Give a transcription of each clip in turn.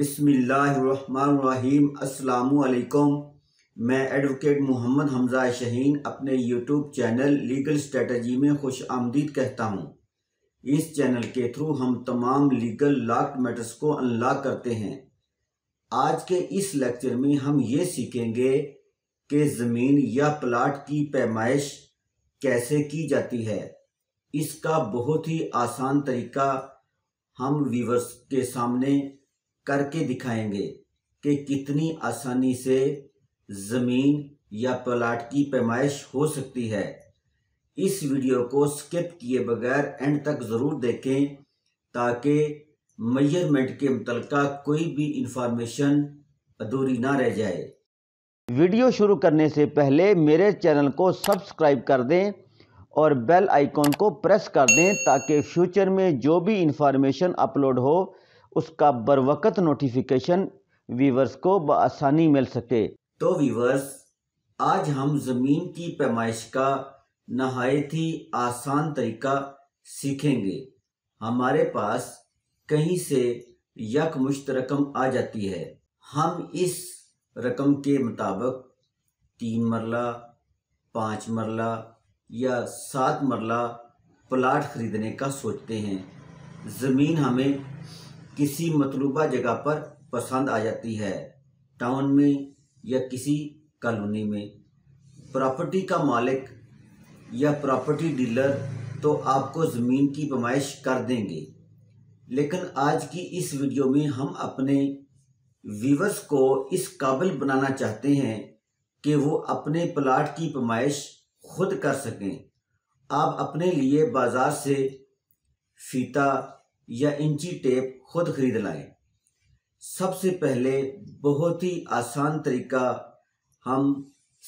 बिसमीम् अल्लाम मैं एडवोकेट मोहम्मद हमजा शहीन अपने यूट्यूब चैनल लीगल स्ट्रेटजी में खुश आमदीद कहता हूँ इस चैनल के थ्रू हम तमाम लीगल लॉक्ड मैटर्स को अनलॉक करते हैं आज के इस लेक्चर में हम ये सीखेंगे कि ज़मीन या प्लाट की पैमाइश कैसे की जाती है इसका बहुत ही आसान तरीका हम व्यूवर्स के सामने करके दिखाएंगे कि कितनी आसानी से ज़मीन या प्लाट की पैमाइश हो सकती है इस वीडियो को स्किप किए बगैर एंड तक ज़रूर देखें ताकि मेजरमेंट के मुतल कोई भी इंफॉर्मेशन अधूरी ना रह जाए वीडियो शुरू करने से पहले मेरे चैनल को सब्सक्राइब कर दें और बेल आइकॉन को प्रेस कर दें ताकि फ्यूचर में जो भी इंफॉर्मेशन अपलोड हो उसका बरवकत नोटिफिकेशन वीवर्स को बसानी मिल सके तो वीवर्स आज हम ज़मीन की पैमाइश का नहायत ही आसान तरीका सीखेंगे हमारे पास कहीं से यक मुश्त रकम आ जाती है हम इस रकम के मुताबिक तीन मरला पाँच मरला या सात मरला प्लाट खरीदने का सोचते हैं ज़मीन हमें किसी मतलूबा जगह पर पसंद आ जाती है टाउन में या किसी कॉलोनी में प्रॉपर्टी का मालिक या प्रॉपर्टी डीलर तो आपको ज़मीन की पमाइश कर देंगे लेकिन आज की इस वीडियो में हम अपने व्यूवर्स को इस काबिल बनाना चाहते हैं कि वो अपने प्लाट की पमाइश खुद कर सकें आप अपने लिए बाज़ार से फीता या इंची टेप खुद खरीद लाएं सबसे पहले बहुत ही आसान तरीका हम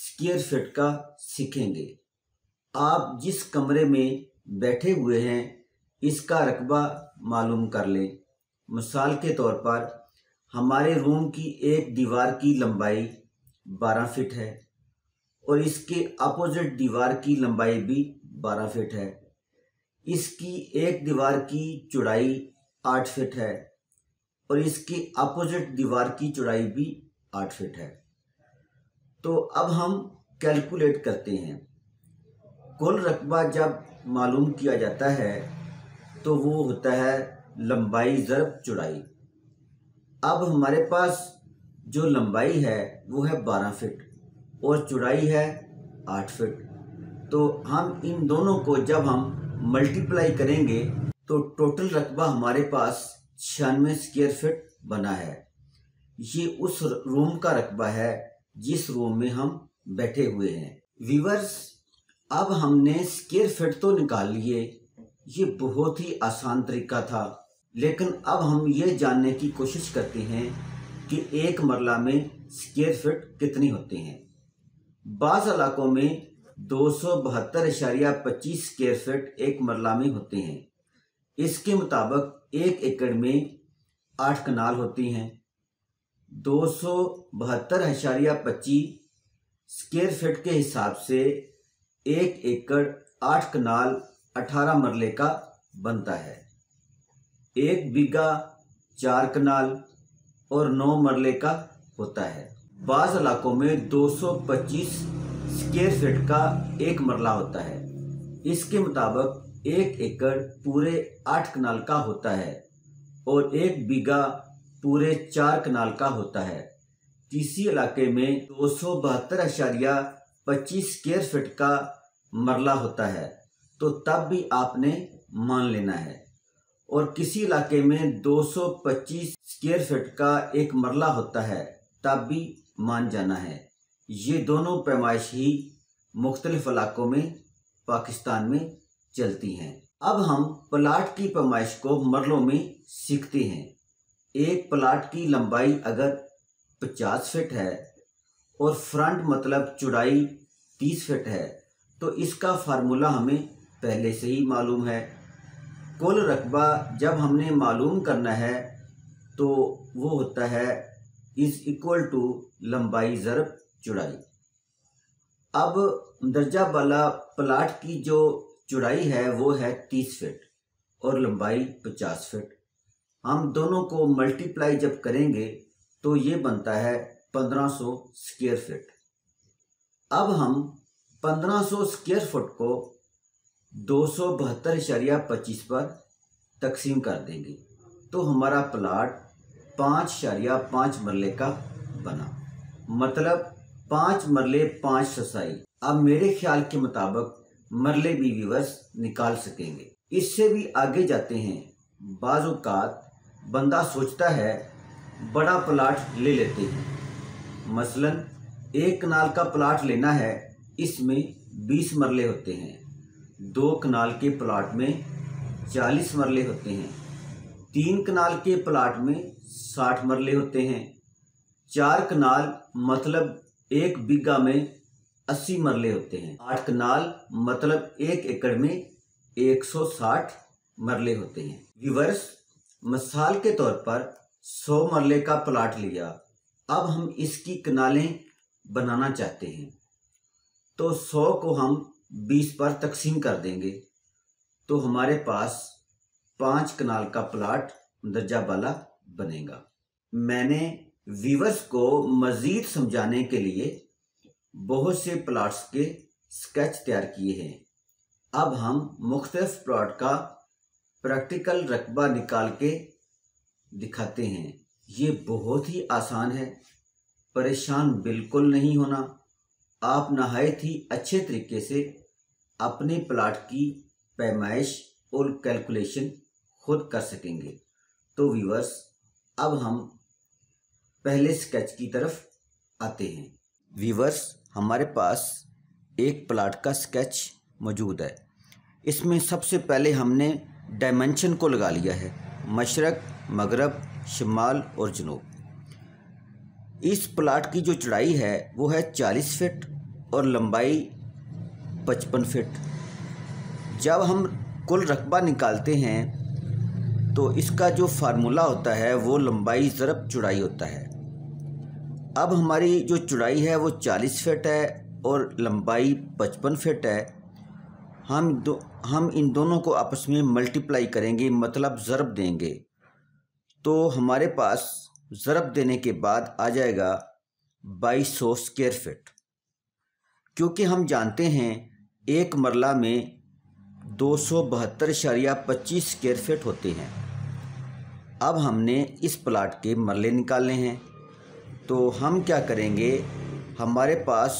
स्केयर फिट का सीखेंगे आप जिस कमरे में बैठे हुए हैं इसका रकबा मालूम कर लें मिसाल के तौर पर हमारे रूम की एक दीवार की लंबाई 12 फिट है और इसके अपोजिट दीवार की लंबाई भी 12 फिट है इसकी एक दीवार की चौड़ाई आठ फिट है और इसकी अपोजिट दीवार की चौड़ाई भी आठ फिट है तो अब हम कैलकुलेट करते हैं कुल रकबा जब मालूम किया जाता है तो वो होता है लंबाई ज़रब चौड़ाई अब हमारे पास जो लंबाई है वो है बारह फिट और चौड़ाई है आठ फिट तो हम इन दोनों को जब हम मल्टीप्लाई करेंगे तो टोटल रकबा हमारे पास छियानवे स्क्वेयर फिट बना है ये उस रूम का रकबा है जिस रूम में हम बैठे हुए हैं वीवर्स अब हमने स्केयर फिट तो निकाल लिए ये बहुत ही आसान तरीका था लेकिन अब हम ये जानने की कोशिश करते हैं कि एक मरला में स्केयर फिट कितनी होते हैं बाज़ इलाकों में दो सौ बहत्तर इशारिया पच्चीस स्क्वेयर फिट एक मरला में होते हैं इसके मुताबिक एक एकड़ में आठ कनाल होती हैं दो सौ बहत्तर इशारिया पच्चीस स्क्वेयर फिट के हिसाब से एक एकड़ आठ कनाल अठारह मरले का बनता है एक बीघा चार कनाल और नौ मरले का होता है बाज़ इलाकों में 225 स्केयर फिट का एक मरला होता है इसके मुताबिक एक एकड़ पूरे आठ कनाल का होता है और एक बीघा पूरे चार कनाल का होता है किसी इलाके में दो सौ बहत्तर अशारिया पच्चीस स्केयर फीट का मरला होता है तो तब भी आपने मान लेना है और किसी इलाके में दो सौ पच्चीस स्केयर फीट का एक मरला होता है तब भी मान जाना है ये दोनों पैमाइश ही मुख्तलिफ इलाकों में पाकिस्तान में चलती हैं अब हम प्लाट की पैमाइश को मरलों में सीखते हैं एक प्लाट की लंबाई अगर 50 फिट है और फ्रंट मतलब चौड़ाई 30 फिट है तो इसका फार्मूला हमें पहले से ही मालूम है कुल रकबा जब हमने मालूम करना है तो वो होता है इज़ इक्वल टू लंबाई ज़रब चौड़ाई अब दर्जा वाला प्लाट की जो चौड़ाई है वो है तीस फिट और लंबाई पचास फिट हम दोनों को मल्टीप्लाई जब करेंगे तो ये बनता है पंद्रह सौ स्क्वेयर फिट अब हम पंद्रह सौ स्क्वेयर फुट को दो सौ बहत्तर इशारिया पच्चीस पर तकसीम कर देंगे तो हमारा प्लाट पाँच इशारिया पाँच मरले का बना मतलब पांच मरले पांच ससाई अब मेरे ख्याल के मुताबिक मरले भी विवर्स निकाल सकेंगे इससे भी आगे जाते हैं बाज़ात बंदा सोचता है बड़ा प्लाट ले लेते हैं मसलन एक कनाल का प्लाट लेना है इसमें बीस मरले होते हैं दो कनाल के प्लाट में चालीस मरले होते हैं तीन कनाल के प्लाट में साठ मरले होते हैं चार कनाल मतलब एक बीघा में अस्सी मरले होते हैं आठ कनाल मतलब एक एकड़ में साठ मरले होते हैं विवर्स मसाल के तौर पर सौ मरले का प्लाट लिया अब हम इसकी कनालें बनाना चाहते हैं तो सौ को हम बीस पर तकसीम कर देंगे तो हमारे पास पांच कनाल का प्लाट दर्जा वाला बनेगा मैंने वीवर्स को मज़ीद समझाने के लिए बहुत से प्लाट्स के स्केच तैयार किए हैं अब हम मुख्तफ प्लाट का प्रैक्टिकल रकबा निकाल के दिखाते हैं ये बहुत ही आसान है परेशान बिल्कुल नहीं होना आप नहायत ही अच्छे तरीके से अपने प्लाट की पैमाइश और कैलकुलेशन खुद कर सकेंगे तो व्यूवर्स अब हम पहले स्केच की तरफ आते हैं वीवर्स हमारे पास एक प्लाट का स्केच मौजूद है इसमें सबसे पहले हमने डायमेंशन को लगा लिया है मशरक मगरब शमाल और जनूब इस प्लाट की जो चढ़ाई है वो है चालीस फिट और लंबाई पचपन फिट जब हम कुल रकबा निकालते हैं तो इसका जो फार्मूला होता है वो लंबाई ज़रब चुड़ाई होता है अब हमारी जो चौड़ाई है वो चालीस फिट है और लंबाई पचपन फिट है हम दो हम इन दोनों को आपस में मल्टीप्लाई करेंगे मतलब ज़रब देंगे तो हमारे पास ज़रब देने के बाद आ जाएगा बाईस सौ स्क्वेयर फिट क्योंकि हम जानते हैं एक मरला में दो सौ बहत्तर इशारिया पच्चीस स्क्वेयर फिट होते हैं अब हमने इस प्लाट के मरले निकालने हैं तो हम क्या करेंगे हमारे पास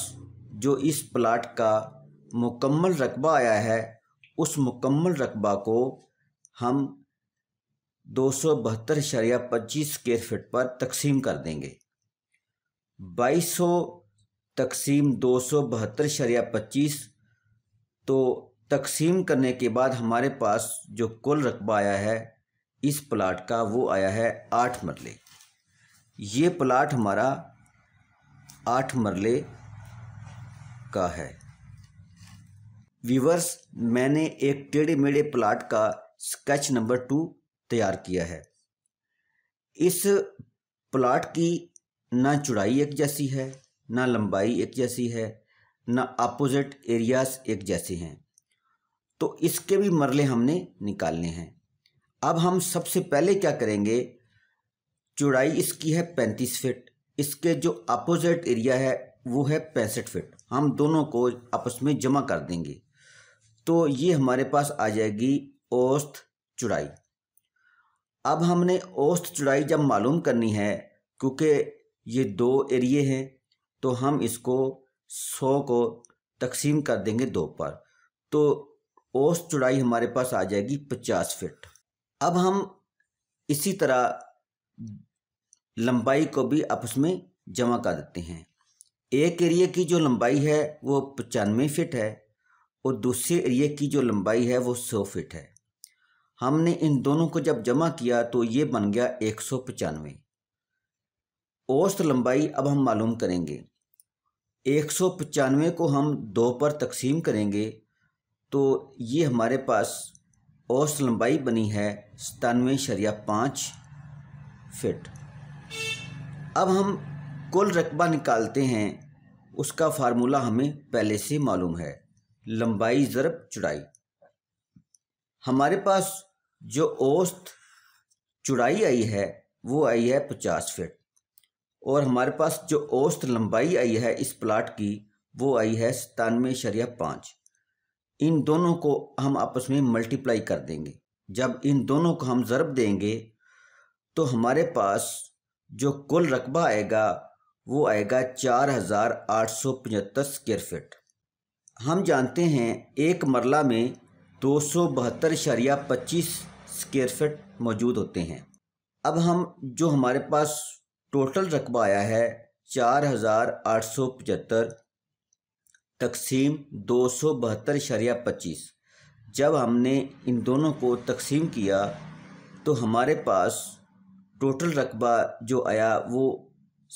जो इस प्लाट का मुकम्मल रकबा आया है उस मुकम्मल रकबा को हम दो सौ बहत्तर शरिया पच्चीस स्केयर फिट पर तकसीम कर देंगे बाईस सौ तकसीम दो सौ बहत्तर शरिया पच्चीस तो तकसीम करने के बाद हमारे पास जो कुल रकबा आया है इस प्लाट का वो आया है आठ मरले ये प्लाट हमारा आठ मरले का है वीवर्स मैंने एक टेढ़े मेढ़े प्लाट का स्केच नंबर टू तैयार किया है इस प्लाट की ना चौड़ाई एक जैसी है ना लंबाई एक जैसी है ना अपोजिट एरियाज एक जैसे हैं तो इसके भी मरले हमने निकालने हैं अब हम सबसे पहले क्या करेंगे चौड़ाई इसकी है पैंतीस फिट इसके जो अपोजिट एरिया है वो है पैंसठ फिट हम दोनों को आपस में जमा कर देंगे तो ये हमारे पास आ जाएगी औस्त चौड़ाई अब हमने औस्त चौड़ाई जब मालूम करनी है क्योंकि ये दो एरिए हैं तो हम इसको सौ को तकसीम कर देंगे दो पर तो औस्त चौड़ाई हमारे पास आ जाएगी पचास फिट अब हम इसी तरह लंबाई को भी आपस में जमा कर देते हैं एक एरिया की जो लंबाई है वो पचानवे फिट है और दूसरे एरिया की जो लंबाई है वो सौ फिट है हमने इन दोनों को जब जमा किया तो ये बन गया एक सौ पचानवे औसत लंबाई अब हम मालूम करेंगे एक सौ पचानवे को हम दो पर तकसीम करेंगे तो ये हमारे पास औसत लंबाई बनी है सतानवे शरिया पाँच फिट अब हम कुल रकबा निकालते हैं उसका फार्मूला हमें पहले से मालूम है लंबाई ज़रब चुड़ाई हमारे पास जो औस्त चुड़ाई आई है वो आई है पचास फिट और हमारे पास जो औस्त लंबाई आई है इस प्लाट की वो आई है सतानवे शरिया पाँच इन दोनों को हम आपस में मल्टीप्लाई कर देंगे जब इन दोनों को हम ज़रब देंगे तो हमारे पास जो कुल रकबा आएगा वो आएगा चार हज़ार आठ सौ पचहत्तर स्क्वेयर फिट हम जानते हैं एक मरला में दो सौ बहत्तर शरिया पच्चीस स्क्वेयर फिट मौजूद होते हैं अब हम जो हमारे पास टोटल रकबा आया है चार हज़ार आठ सौ पचहत्तर तकसीम दो सौ बहत्तर शरिया पच्चीस जब हमने इन दोनों को तकसीम किया तो हमारे पास टोटल रकबा जो आया वो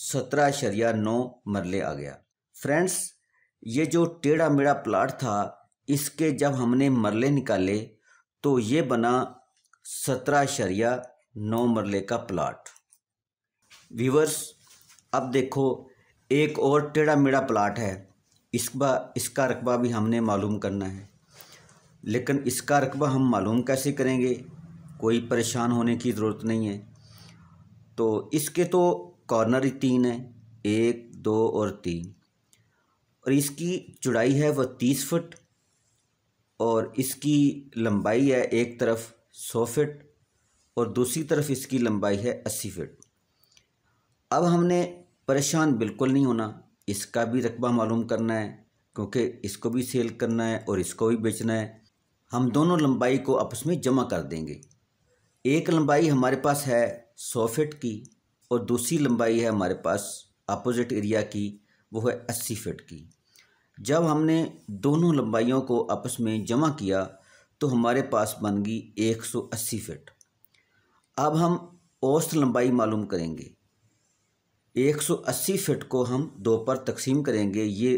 सत्रह शरिया नौ मरले आ गया फ्रेंड्स ये जो टेढ़ा मेढ़ा प्लाट था इसके जब हमने मरले निकाले तो ये बना सत्रह शरिया नौ मरले का प्लाट व्यूवर्स अब देखो एक और टेढ़ा मेढ़ा प्लाट है इस बा इसका रकबा भी हमने मालूम करना है लेकिन इसका रकबा हम मालूम कैसे करेंगे कोई परेशान होने की ज़रूरत नहीं है तो इसके तो कॉर्नर ही तीन है एक दो और तीन और इसकी चौड़ाई है वह तीस फुट और इसकी लंबाई है एक तरफ सौ फिट और दूसरी तरफ इसकी लंबाई है अस्सी फिट अब हमने परेशान बिल्कुल नहीं होना इसका भी रकबा मालूम करना है क्योंकि इसको भी सेल करना है और इसको भी बेचना है हम दोनों लंबाई को आपस में जमा कर देंगे एक लंबाई हमारे पास है सौ फिट की और दूसरी लंबाई है हमारे पास अपोजिट एरिया की वो है अस्सी फिट की जब हमने दोनों लंबाइयों को आपस में जमा किया तो हमारे पास बन गई एक सौ अस्सी फिट अब हम औसत लंबाई मालूम करेंगे एक सौ अस्सी फिट को हम दो पर तकसीम करेंगे ये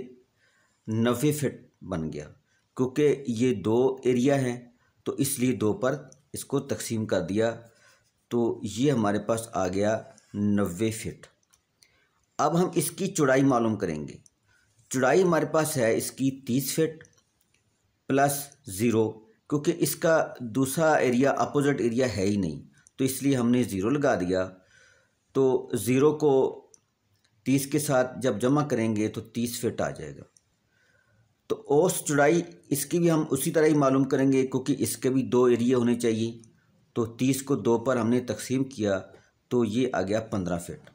नबे फिट बन गया क्योंकि ये दो एरिया हैं तो इसलिए दो पर इसको तकसीम कर दिया तो ये हमारे पास आ गया नब्बे फिट अब हम इसकी चौड़ाई मालूम करेंगे चौड़ाई हमारे पास है इसकी तीस फिट प्लस ज़ीरो क्योंकि इसका दूसरा एरिया अपोजिट एरिया है ही नहीं तो इसलिए हमने ज़ीरो लगा दिया तो ज़ीरो को तीस के साथ जब जमा करेंगे तो तीस फिट आ जाएगा तो औस चौड़ाई इसकी भी हम उसी तरह ही मालूम करेंगे क्योंकि इसके भी दो एरिया होने चाहिए तो तीस को दो पर हमने तकसीम किया तो ये आ गया पंद्रह फिट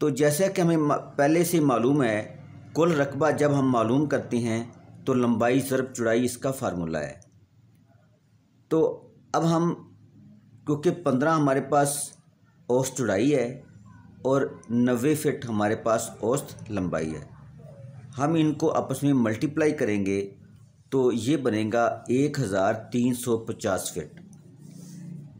तो जैसा कि हमें पहले से मालूम है कुल रकबा जब हम मालूम करते हैं तो लंबाई ज़रब चुड़ाई इसका फार्मूला है तो अब हम क्योंकि पंद्रह हमारे पास औस्त चुड़ाई है और नबे फिट हमारे पास औस्त लंबाई है हम इनको आपस में मल्टीप्लाई करेंगे तो ये बनेगा एक हज़ार तीन सौ पचास फिट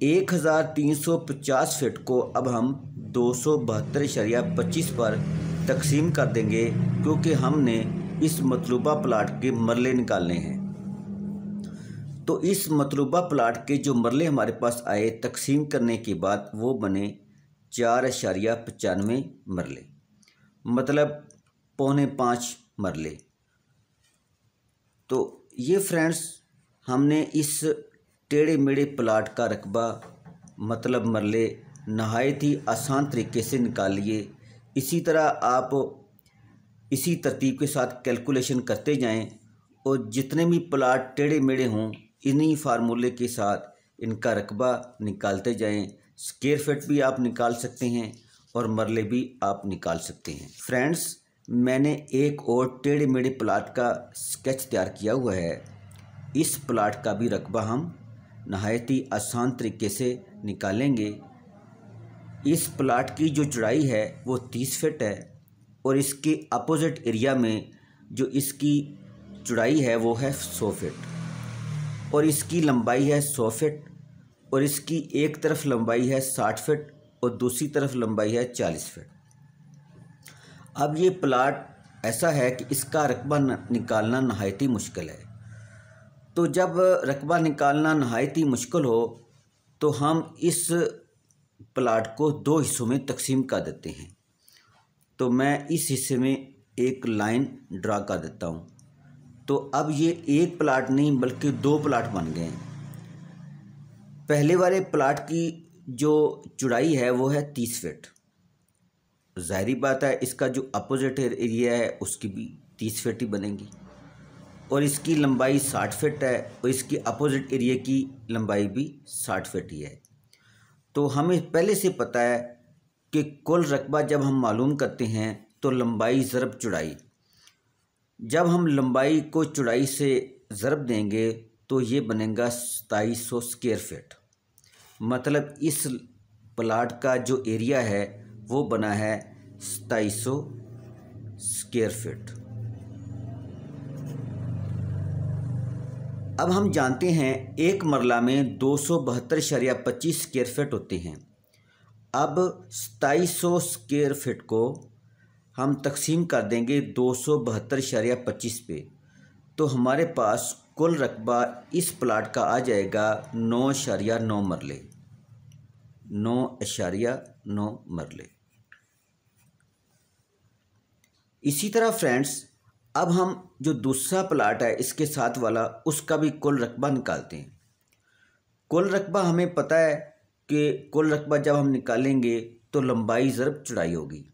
एक हज़ार तीन सौ पचास फिट को अब हम दो सौ बहत्तर शरिया पच्चीस पर तकसीम कर देंगे क्योंकि हमने इस मतलूबा प्लाट के मरले निकालने हैं तो इस मतलूबा प्लाट के जो मरले हमारे पास आए तकसीम करने के बाद वो बने चार अशारिया पचानवे मरले मतलब पौने पाँच मरले तो ये फ्रेंड्स हमने इस टेढ़े मेढ़े प्लाट का रकबा मतलब मरले नहायत ही आसान तरीके से निकालिए इसी तरह आप इसी तरतीब के साथ कैलकुलेशन करते जाएं और जितने भी प्लाट टेढ़े मेढ़े हों इन्हीं फार्मूले के साथ इनका रकबा निकालते जाएं स्केयर फिट भी आप निकाल सकते हैं और मरले भी आप निकाल सकते हैं फ्रेंड्स मैंने एक और टेढ़े मेढ़े प्लाट का स्केच तैयार किया हुआ है इस प्लाट का भी रकबा हम नहायत ही आसान तरीके से निकालेंगे इस प्लाट की जो चौड़ाई है वो तीस फिट है और इसके अपोजिट एरिया में जो इसकी चौड़ाई है वो है सौ फिट और इसकी लंबाई है सौ फिट और इसकी एक तरफ लंबाई है साठ फिट और दूसरी तरफ लंबाई है चालीस फिट अब ये प्लाट ऐसा है कि इसका रकबा निकालना नहायत ही मुश्किल है तो जब रकबा निकालना नहायत ही मुश्किल हो तो हम इस प्लाट को दो हिस्सों में तकसीम कर देते हैं तो मैं इस हिस्से में एक लाइन ड्रा कर देता हूँ तो अब ये एक प्लाट नहीं बल्कि दो प्लाट बन गए हैं पहले वाले प्लाट की जो चुड़ाई है वो है तीस फिट ज़ाहरी बात है इसका जो अपोजिट एरिया है उसकी भी तीस फिट ही बनेगी और इसकी लंबाई साठ फिट है और इसकी अपोजिट एरिया की लंबाई भी साठ फिट ही है तो हमें पहले से पता है कि कुल रकबा जब हम मालूम करते हैं तो लंबाई ज़रब चुड़ाई जब हम लंबाई को चुड़ाई से ज़रब देंगे तो ये बनेगा सताईस सौ स्केयर फिट मतलब इस प्लाट का जो एरिया है वो बना है सताईस सौ स्केयर फिट अब हम जानते हैं एक मरला में दो सौ बहत्तर शरिया पच्चीस स्केयर फिट होते हैं अब सताईस सौ स्केयर फिट को हम तकसीम कर देंगे दो सौ बहत्तर शरिया पच्चीस पे तो हमारे पास कुल रकबा इस प्लाट का आ जाएगा नौ शरिया नौ मरले नौ अशारिया नौ मरले इसी तरह फ्रेंड्स अब हम जो दूसरा प्लाट है इसके साथ वाला उसका भी कुल रकबा निकालते हैं कुल रकबा हमें पता है कि कुल रकबा जब हम निकालेंगे तो लंबाई ज़रब चुड़ाई होगी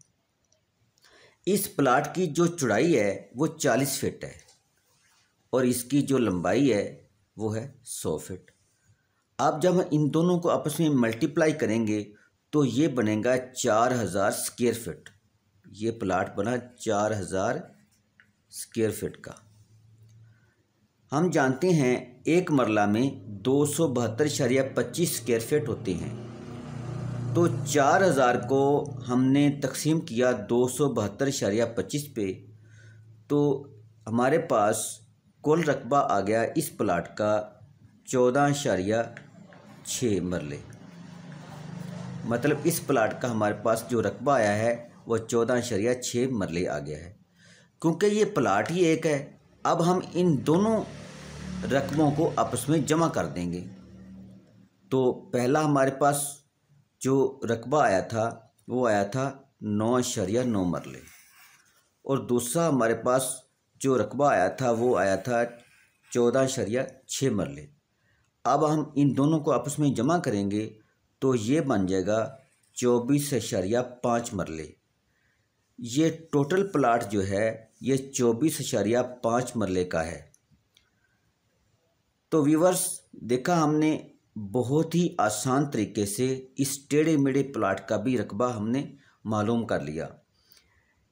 इस प्लाट की जो चुड़ाई है वो चालीस फिट है और इसकी जो लंबाई है वो है सौ फिट आप जब हम इन दोनों को आपस में मल्टीप्लाई करेंगे तो ये बनेगा चार हज़ार स्क्वेयर फिट ये प्लाट बना चार हज़ार स्क्वेयर फीट का हम जानते हैं एक मरला में दो सौ बहत्तर शरिया पच्चीस स्क्वेयर फीट होते हैं तो चार हज़ार को हमने तकसीम किया दो सौ बहत्तर शरिया पच्चीस पे तो हमारे पास कुल रकबा आ गया इस प्लाट का चौदह शरिया छः मरले मतलब इस प्लाट का हमारे पास जो रकबा आया है वह चौदह शरिया छः मरले आ गया है क्योंकि ये प्लाट ही एक है अब हम इन दोनों रकमों को आपस में जमा कर देंगे तो पहला हमारे पास जो रकबा आया था वो आया था नौ शरिया नौ मरले और दूसरा हमारे पास जो रकबा आया था वो आया था चौदह शरिया छः मरले अब हम इन दोनों को आपस में जमा करेंगे तो ये बन जाएगा चौबीस शरिया पाँच मरले ये टोटल प्लाट जो है ये चौबीस अशारिया पाँच मरले का है तो व्यूवर्स देखा हमने बहुत ही आसान तरीके से इस टेढ़े मेढ़े प्लाट का भी रकबा हमने मालूम कर लिया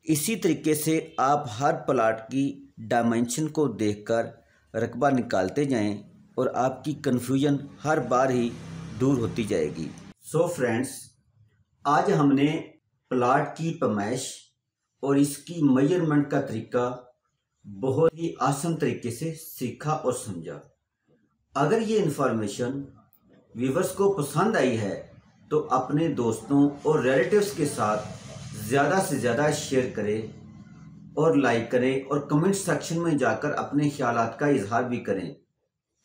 इसी तरीके से आप हर प्लाट की डायमेंशन को देखकर रकबा निकालते जाएं और आपकी कन्फ्यूजन हर बार ही दूर होती जाएगी सो so फ्रेंड्स आज हमने प्लाट की पमाइश और इसकी मेजरमेंट का तरीका बहुत ही आसान तरीके से सीखा और समझा अगर ये इन्फॉर्मेशन व्यूवर्स को पसंद आई है तो अपने दोस्तों और रिलेटिव्स के साथ ज़्यादा से ज़्यादा शेयर करें और लाइक करें और कमेंट सेक्शन में जाकर अपने ख्याल का इजहार भी करें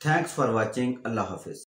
थैंक्स फॉर वॉचिंग अल्लाह हाफिज़